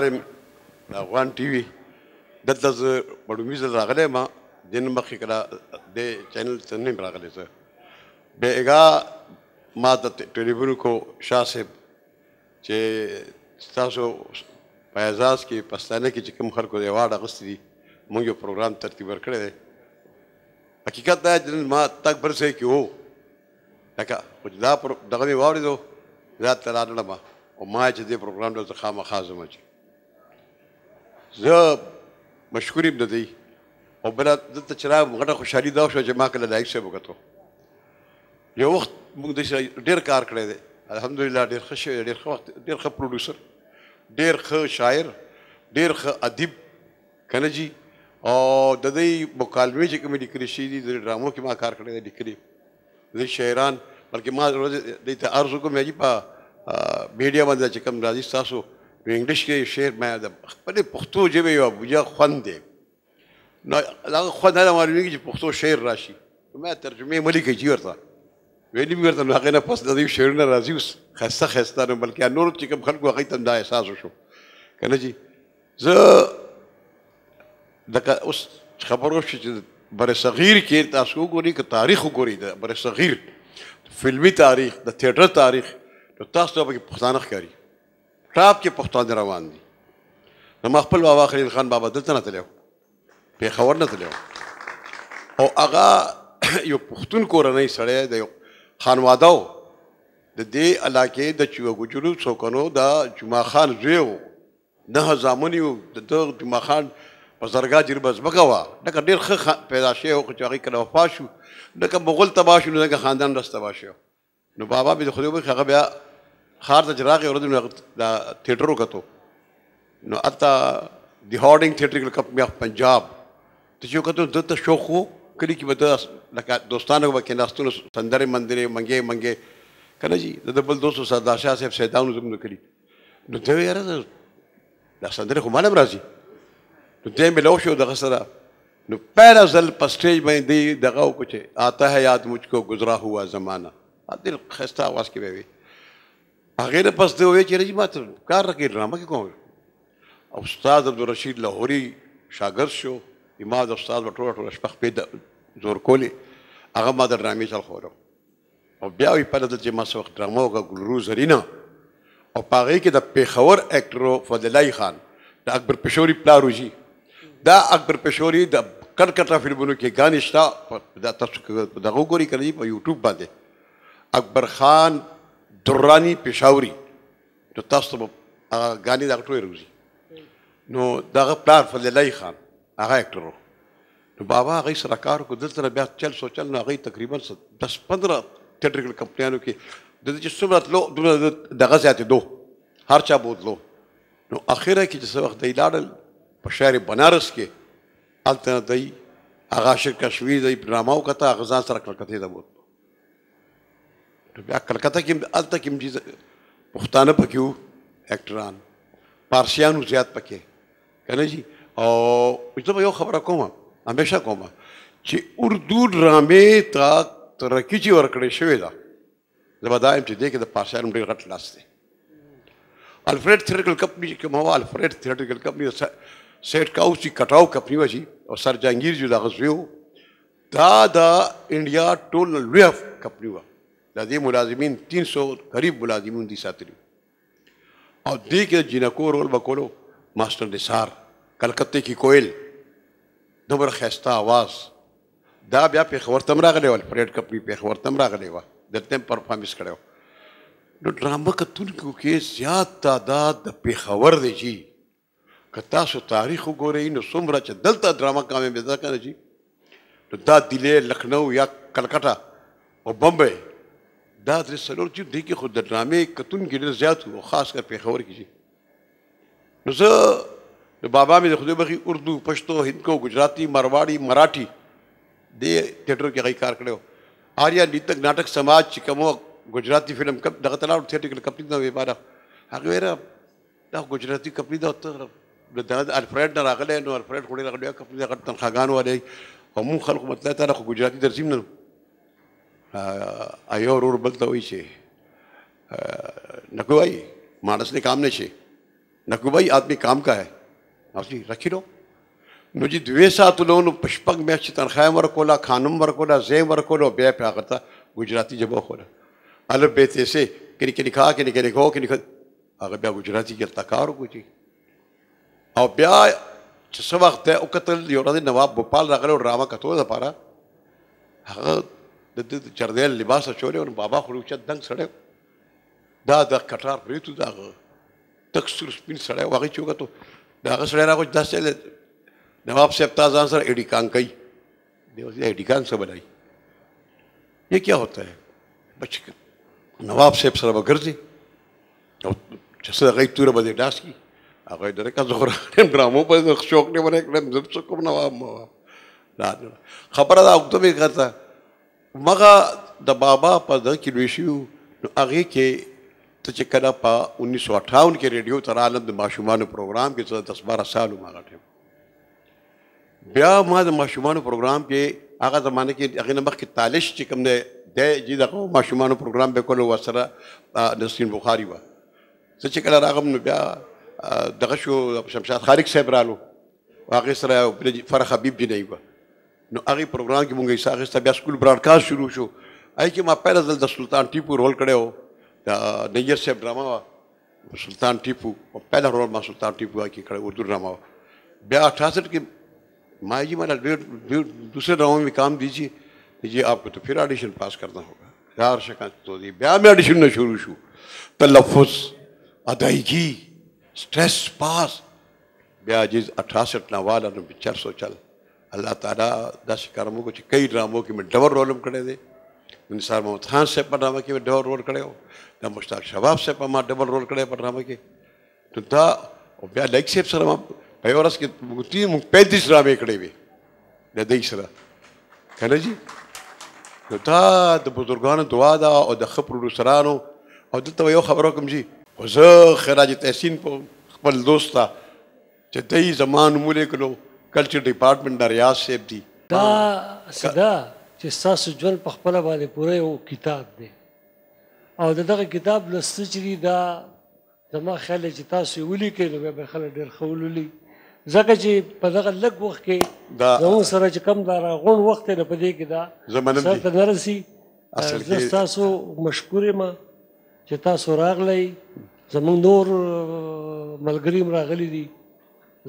خبردارم افغان ټي وي دلته زه وړومبي ځل راغلی یم دن مخکې کله دې چینل ته نه یم راغلی زه بېګا ما ته ټیلیفون وکړو شاه صاحب چې ستاسو په اعزاز کې پښتانه کې چې کوم خلکو د ایوارډ اخیستی دي موږ یو پروګرام ترتیب ورکړی دی حقیقت دا چې ما تک بل ځای کې وو لکه خو چې دا دغه مې واورېدو زه ترالړم او ما چې دې پروګرام دلته خامخا ځم چې زه مشکور یم د دې او بل دلته چې راغلم غټه خوشحالي دا شوه چې ما کله لایق صاحب وکړو یو وخت موږ د ډیر کار کړی دی الحمدلله ډیر ښه شوی ډیر ښه وخت ډیر ښه پروډوسر ډیر ښه شاعر ډیر ښه ادیب کنه جی او د دې مکالمې چې کومې لیکلې شي دي د ډرامو کې ما کار کړی دی لیکلې د شاعران بلکې ما روز د ته ارزو کوم چې په میډیا باندې چې کوم راځي تاسو نو انګلیش کې شعر ما د خپل پښتو ژبه یو بوجا خوند دی نو هغه خوند هغه معلومیږي چې پښتو شعر راشي نو ما ترجمې ملي کې جوړ تا ویلې مې ورته نو هغه نه پس د دې شعرونه راځي اوس خسته خسته نه بلکې نور چې کوم خلکو هغه ته دا احساس وشو کنه جی زه دغه اوس خبرو شو چې بر صغیر کې تاسو وګورئ که تاریخ وګورئ د بر صغیر فلمی تاریخ د تھیټر تاریخ نو تاسو به پښتانه ښکاری ټاپ کې پښتانه روان دي نو ما خپل بابا خلیل خان بابا دلته نه تلو پیښور نه تلو او هغه یو پښتون کورنۍ سړی د یو خانواده و د دې علاقې د چوګوجرو څوکنو د جمعه خان زوی و نه زامن یو د جمعه خان په زرګا جربه زبګه وا دغه ډېر ښه پیدا شوی او چې هغه کله وفات شو دغه مغول تباشو نه دغه خاندان رس تباشو نو بابا به خو به هغه بیا خار ته چې راغی ورځ مې دا تھیټر وکړو نو اتا دی هارډینګ تھیټر کې کپ مې پنجاب ته چې وکړو دته شوق وو کلی کې بده لکه دوستانو وکې ناستونو سندرې مندرې منګې منګې کنه جی د بل دوستو سردار شاه صاحب سیدانو زموږ کلی نو ته یاره دا سندرې خو مالم راځي نو دې مې لو شو دغه سره نو پہلا زل پسٹیج میں دی دغه کو چې آتا ہے یاد مجھ کو گزرا ہوا زمانہ دل خستہ آواز کې وی هغه نه پس دی وې چې رجی ماته کار راکې نه مکه کوم استاد عبدالرشید لاهوري شاګرد شو ما د استاد په ټوله ټوله شپه په زور کولی هغه ما درنامې چل خورو او بیا وی په دې چې ما سوخ ډرامو کا ګلرو زرینا او پاره کې د پیښور اکټرو فضلای خان د اکبر پشوري پلاروجي دا اکبر پشوري د کرکټا فلمونو کې غانښتا د تاسو دغه ګوري کړی په یوټیوب باندې اکبر خان درانی پېښوري نو تاسو ته هغه غانې دغه ټوله روزي نو دغه پلار فضل الله خان هغه اکټر نو بابا هغه سره کار کو دلته بیا چل سو چل نو هغه تقریبا 10 15 ټیټریکل کمپنیانو کې د دې چې څومره تلو دغه زیاتې دو هر چا بوتلو نو اخره کې چې څه وخت دی لاړل په شهر بنارس کې الته دی هغه شرکت شوی دی برنامه وکړه هغه ځان سره کړکته دی بوت بیا کلکته کې الته کې چې پښتانه پکې وو اکټران پارسیانو زیات پکې کنه جی او زه به یو خبره کوم همیشه کوم چې اردو ډرامې ته ترقي چې ورکړې شوې ده زه به دا یم چې دې کې د پارسیانو ډېر غټ لاس دی الفریډ تھیریکل کمپنی کوم هوا الفریډ تھیریکل کمپنی سیټ کاو چې کټاو کمپنی وشي او سر جهانگیر جو دغه زوی دا د انډیا ټول لوی کمپنی وه د دې ملازمین 300 قریب ملازمین دي ساتلي او دې کې جنکو رول وکولو ماستر نثار کلکتې کې کویل دبر خسته आवाज دا بیا په خبر تم راغلی ول پریډ کپ په خبر تم راغلی و دته پرفارمنس کړو نو ډرامه کتون کې زیات تعداد د په خبر دی جی که تاسو تاریخ وګورئ نو څومره چې دلته ډرامه کامې به ځکه نه جی نو دا دلی لکھنؤ یا کلکټا او بمبئی دا درې څلور چې دی کې خو د ډرامې کتون کې ډېر زیات وو خاص کر پېښور کې چې نو زه د بابا مې د خدای بخي اردو پښتو هندکو ګجراتي مرواړي مراఠي دې تھیټر کې غي کار کړو آریا نیتک ناټک سماج چې کوم ګجراتي فلم کب دغه تلاو تھیټر کې کپلی دا ویبارا هغه ویره دا ګجراتي کپلی دا ته د الفریډ نه راغله نو الفریډ خوري راغله کپلی دا تنخواګان وره هم خلکو مطلب ته خو ګجراتي درځم نه ایو ورور بل ته وایي چې نکو भाई માણસ ને કામ નશે નકુ ભાઈ આદમી કામ કા હે આપજી રાખી લો නුજી ද්වේષාතුලෝනු પુષ્પક મેચ તનખાય વરકોલા ખાનમ વરકોલા ઝેમ વરકોલો બે પ્યાગતા ગુજરાતી જબો ખોલા અલ બેતેસે કિની કિની ખા કિની કિની ખો કિની هغه بیا ગુજરાતી کې تکار وکړي او بیا چې څه وخت او قتل یو ورځ نواب بوپال راغله او راما کتو لپاره هغه د چردیل لباس چولې او بابا خو چې دنګ سړی دا د کټار پرې تو دا تک سر سپین سړی واغې چوکا ته دا هغه سړی راغو داسې له نواب صاحب تاز سره ایډی کان کوي دیو دې ایډی کان څه بنای یہ کیا ہوता ہے بچ نواب صاحب سره وګرځي او چې سره غي توره بده داس کی هغه درې کا زغور ډرامو په شوق نه باندې کړم زب څوک نواب ما خبره دا وخت به کرتا مغه د بابا په د کې لوي شو نو هغه کې ته چې کله په 1958 کې ریډیو تر عالم د ماشومانو پروګرام کې څه 10 12 سالو ما غټم بیا ما د ماشومانو پروګرام کې هغه زمانه کې هغه نمخ کې تالش چې کوم دی د جې دغه ماشومانو پروګرام به کولو وسره نسرین بخاری و څه چې کله راغم نو بیا دغه شو شمشاد خارق صاحب رالو هغه سره فر حبیب جنې و ಅರಿ ಪ್ರೋಗ್ರಾಮ್ ಗೆ ಮುಂಗೈ ಸಾಗಿಸ್ತಾ ಬ್ಯಾ ಸ್ಕೂಲ್ ಬ್ರಾಡ್ಕಾಸ್ಟ್ ಶುರು ಶೋ ಐಕಿ ಮಾ ಪೈಲ ದಲ್ ದ ಸುಲ್ತಾನ್ ಟಿಪು ರೋಲ್ ಕಡೆ ಹೋ ನಯ್ಯರ್ ಸಾಹೇಬ್ ಡ್ರಾಮಾ सुल्तान टीपू और पहला रोल मां सुल्तान टीपू आई कि खड़े उर्दू ड्रामा ब्या अठासठ के माँ जी मेरा डेढ़ दूसरे ड्रामा में काम दीजिए ये आपको तो फिर ऑडिशन पास करना होगा यार शकान तो दी ब्याह में ऑडिशन ने शुरू शू तलफ़ अदायगी स्ट्रेस पास ब्याह जिस अठासठ नवाला चार सौ चल الله تعالی داسې کارمو کو چې کئی ډرامو کې مې ډبل رول هم کړی دی نثار محمد خان صاحب په ډرامه کې مې ډبل رول کړی و د مشتاق شباب صاحب په ما ډبل رول کړی په ډرامه کې نو دا او بیا لیک صاحب سره ما په یوه ورځ کې موږ موږ پینتیس ډرامې کړې وې د دوی سره که نه جي نو دا د بزرګانو دعا ده او د ښه پروډوسرانو او دلته یو خبر وکړم جي خو زه خراج تحسین په خپل دوست ته چې دی زما نوم ولیکلو کلچر ډپارټمنٹ د ریاض صاحب دی دا صدا چې تاسو ژوند په خپل باندې پوره یو کتاب دی او دغه کتاب لوستل چې دا زما خیال چې تاسو ولیکئ نو به خلک ډېر ښه ولولي ځکه چې په دغه لږ وخت کې دا زموږ سره چې کم دا راغون وخت دی نو په دې کې دا زمونږ سره ته نرسي اصل کې تاسو مشکور یم چې تاسو راغلی زمونږ نور ملګري راغلي دي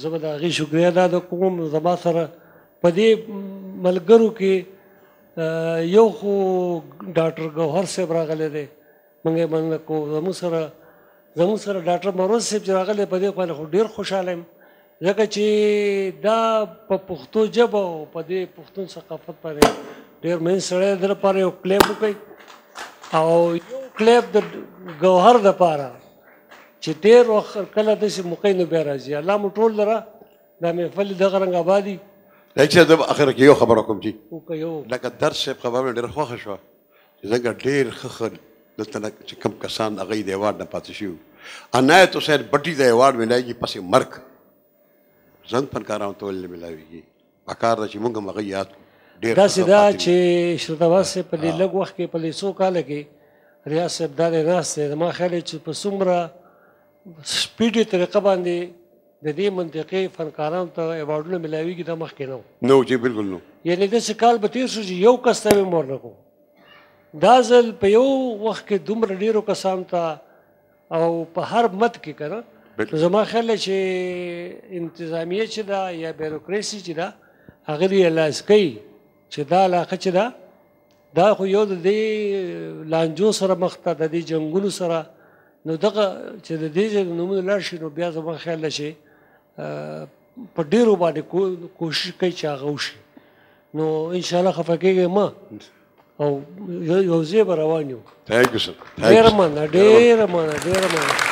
زه به د هغې شکریا ادا کوم زما سره په دې ملګرو کې یو خو ډاکټر ګوهر صاحب راغلی دی موږ یې مننه کوو زموږ سره زموږ سره ډاکټر مروز صاحب چې راغلی په دې باندې خو ډېر خوشحاله یم ځکه چې دا په پښتو ژبه او په دې پښتون ثقافت باندې ډېر مین سړی د لپاره یو کلیپ وکړي او یو کلیپ د ګوهر دپاره چې ډېر وخت کله داسې موقع نه بیا راځي الله مو ټول لره دا محفل دغه رنګ آبادي لکه چې د اخر کې یو خبره کوم چې لکه درس خبره ډېر خوښه شوه چې څنګه ډېر ښه دلته چې کم کسان هغه د ایوارډ نه پاتې شي عنایت حسین بټي د ایوارډ ملایږي پسې مرګ زنګ فنکارانو ته ولې ملاويږي پکار ده چې موږ هم هغه یاد ډېر دا سدا چې شرط واسه په دې لږ وخت کې په لیسو کال کې ریاست صاحب دا نه راسته ما خیال چې په څومره سپیډي طریقه باندې د دې منطقې فنکارانو ته ایوارډونه ملاويږي دا مخکې نه نو جی بالکل نو یعنی د سکال به تیر شو یو کس ته مور نه کو دا ځل په یو وخت کې دومره ډیرو کسان ته او په هر مت کې کنه زما خیال چې انتظامیه چې دا یا بیروکراسي چې دا هغه یې لاس کوي چې دا علاقه چې دا دا خو یو د دې لانجو سره مخ ته د دې جنگونو سره نو دغه چې د دې ځای نومونه لاړ شي نو بیا زما خیال ده چې په ډېرو باندې کوشش کوي چې هغه وشي نو انشاءالله خفه کېږی مه او یو ځای به روان یو ډېره مننه ډېره مننه ډېره مننه